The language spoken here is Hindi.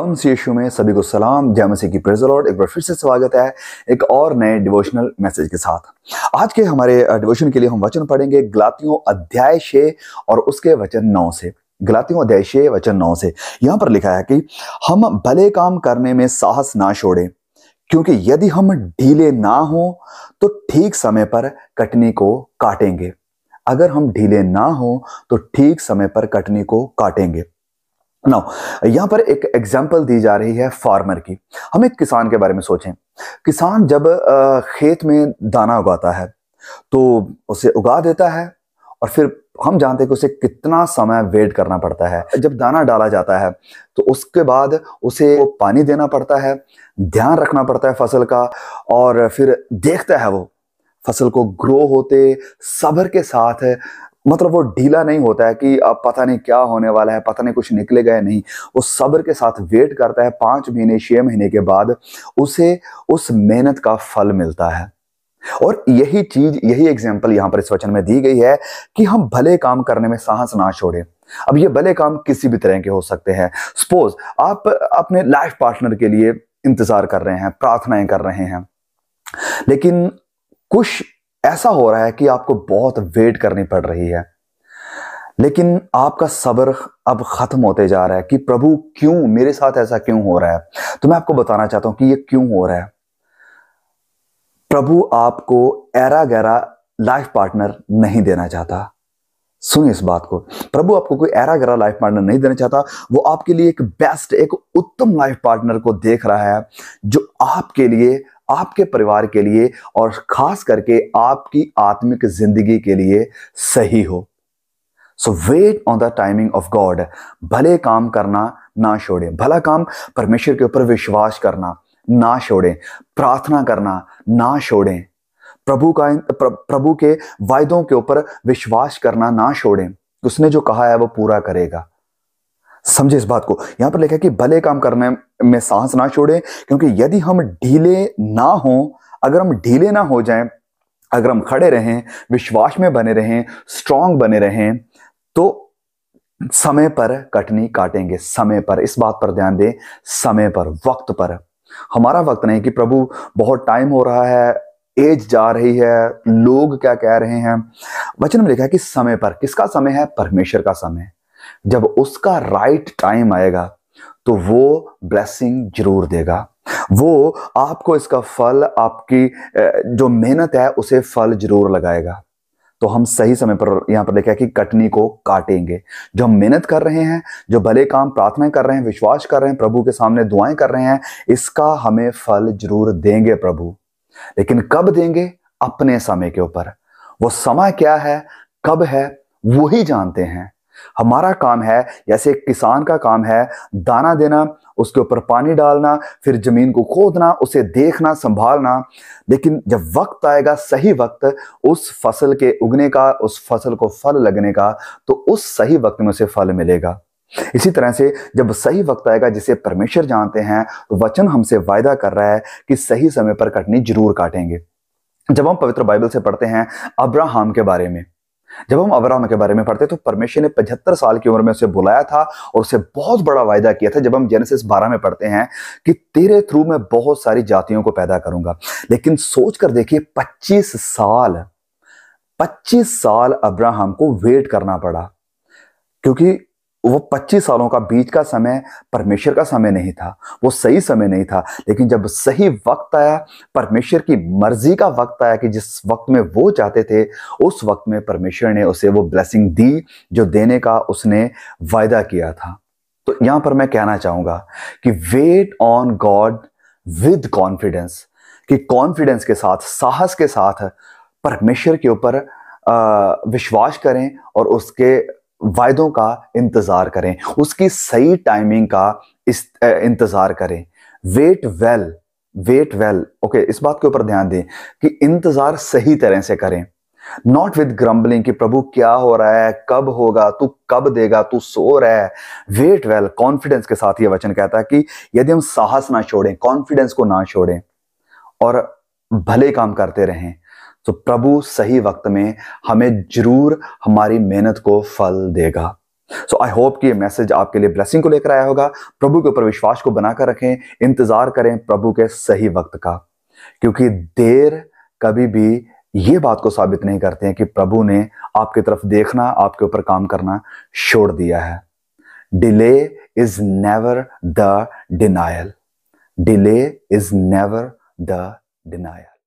खुदाउन यीशु में सभी को सलाम जय मसीह की प्रेज लॉर्ड एक बार फिर से स्वागत है एक और नए डिवोशनल मैसेज के साथ आज के हमारे डिवोशन के लिए हम वचन पढ़ेंगे ग्लातियों अध्याय छः और उसके वचन नौ से ग्लातियों अध्याय छः वचन नौ से यहाँ पर लिखा है कि हम भले काम करने में साहस ना छोड़ें क्योंकि यदि हम ढीले ना हों तो ठीक समय पर कटनी को काटेंगे अगर हम ढीले ना हों तो ठीक समय पर कटनी को काटेंगे नाउ यहां पर एक एग्जाम्पल दी जा रही है फार्मर की हम एक किसान के बारे में सोचें किसान जब खेत में दाना उगाता है तो उसे उगा देता है और फिर हम जानते हैं कि उसे कितना समय वेट करना पड़ता है जब दाना डाला जाता है तो उसके बाद उसे पानी देना पड़ता है ध्यान रखना पड़ता है फसल का और फिर देखता है वो फसल को ग्रो होते सब्र के साथ मतलब वो ढीला नहीं होता है कि अब पता नहीं क्या होने वाला है पता नहीं कुछ निकलेगा या नहीं वो सब्र के साथ वेट करता है पांच महीने छह महीने के बाद उसे उस मेहनत का फल मिलता है और यही चीज यही एग्जाम्पल यहां पर इस वचन में दी गई है कि हम भले काम करने में साहस ना छोड़े अब ये भले काम किसी भी तरह के हो सकते हैं सपोज आप अपने लाइफ पार्टनर के लिए इंतजार कर रहे हैं प्रार्थनाएं कर रहे हैं लेकिन कुछ ऐसा हो रहा है कि आपको बहुत वेट करनी पड़ रही है लेकिन आपका सब्र अब ख़त्म होते जा रहा है कि प्रभु क्यों मेरे साथ ऐसा क्यों हो रहा है तो मैं आपको बताना चाहता हूं कि ये क्यों हो रहा है प्रभु आपको एरा गहरा लाइफ पार्टनर नहीं देना चाहता सुनिए इस बात को प्रभु आपको कोई ऐरा गहरा लाइफ पार्टनर नहीं देना चाहता वो आपके लिए एक बेस्ट एक उत्तम लाइफ पार्टनर को देख रहा है जो आपके लिए आपके परिवार के लिए और खास करके आपकी आत्मिक जिंदगी के लिए सही हो so wait on the timing of God भले काम करना ना छोड़ें भला काम परमेश्वर के ऊपर विश्वास करना ना छोड़ें प्रार्थना करना ना छोड़ें प्रभु का प्र, प्रभु के वायदों के ऊपर विश्वास करना ना छोड़ें उसने जो कहा है वो पूरा करेगा समझे इस बात को यहां पर लिखा है कि भले काम करने में सांस ना छोड़े क्योंकि यदि हम ढीले ना हो अगर हम ढीले ना हो जाएं अगर हम खड़े रहें विश्वास में बने रहें स्ट्रांग बने रहें तो समय पर कटनी काटेंगे समय पर इस बात पर ध्यान दें समय पर वक्त पर हमारा वक्त नहीं कि प्रभु बहुत टाइम हो रहा है एज जा रही है लोग क्या कह रहे हैं वचन में लिखा है कि समय पर किसका समय है परमेश्वर का समय जब उसका राइट टाइम आएगा तो वो ब्लेसिंग जरूर देगा वो आपको इसका फल आपकी जो मेहनत है उसे फल जरूर लगाएगा तो हम सही समय पर यहां पर देखा कि कटनी को काटेंगे जो हम मेहनत कर रहे हैं जो भले काम प्रार्थना कर रहे हैं विश्वास कर रहे हैं प्रभु के सामने दुआएं कर रहे हैं इसका हमें फल जरूर देंगे प्रभु लेकिन कब देंगे अपने समय के ऊपर वो समय क्या है कब है वो ही जानते हैं हमारा काम है जैसे किसान का काम है दाना देना उसके ऊपर पानी डालना फिर ज़मीन को खोदना उसे देखना संभालना लेकिन जब वक्त आएगा सही वक्त उस फसल के उगने का उस फसल को फल लगने का तो उस सही वक्त में उसे फल मिलेगा इसी तरह से जब सही वक्त आएगा जिसे परमेश्वर जानते हैं वचन हमसे वायदा कर रहा है कि सही समय पर कटनी जरूर काटेंगे जब हम पवित्र बाइबल से पढ़ते हैं अब्राहम के बारे में जब हम अब्राहम के बारे में पढ़ते तो परमेश्वर ने 75 साल की उम्र में उसे बुलाया था और उसे बहुत बड़ा वायदा किया था जब हम जेनेसिस 12 में पढ़ते हैं कि तेरे थ्रू मैं बहुत सारी जातियों को पैदा करूंगा लेकिन सोच कर देखिए 25 साल 25 साल अब्राहम को वेट करना पड़ा क्योंकि वो 25 सालों का बीच का समय परमेश्वर का समय नहीं था वो सही समय नहीं था लेकिन जब सही वक्त आया परमेश्वर की मर्जी का वक्त आया कि जिस वक्त में वो चाहते थे उस वक्त में परमेश्वर ने उसे वो ब्लेसिंग दी जो देने का उसने वायदा किया था तो यहां पर मैं कहना चाहूंगा कि wait on God with confidence कि कॉन्फिडेंस के साथ साहस के साथ परमेश्वर के ऊपर विश्वास करें और उसके वायदों का इंतजार करें उसकी सही टाइमिंग का इस इंतजार करें wait well wait well okay इस बात के ऊपर ध्यान दें कि इंतजार सही तरह से करें नॉट विद ग्रम्बलिंग कि प्रभु क्या हो रहा है कब होगा तू कब देगा तू सो रहा है वेट वेल कॉन्फिडेंस के साथ ये वचन कहता है कि यदि हम साहस ना छोड़ें कॉन्फिडेंस को ना छोड़ें और भले काम करते रहें तो प्रभु सही वक्त में हमें जरूर हमारी मेहनत को फल देगा सो आई होप कि ये मैसेज आपके लिए ब्लेसिंग को लेकर आया होगा प्रभु के ऊपर विश्वास को बनाकर रखें इंतजार करें प्रभु के सही वक्त का क्योंकि देर कभी भी ये बात को साबित नहीं करते हैं कि प्रभु ने आपकी तरफ देखना आपके ऊपर काम करना छोड़ दिया है delay is never the denial delay is never the denial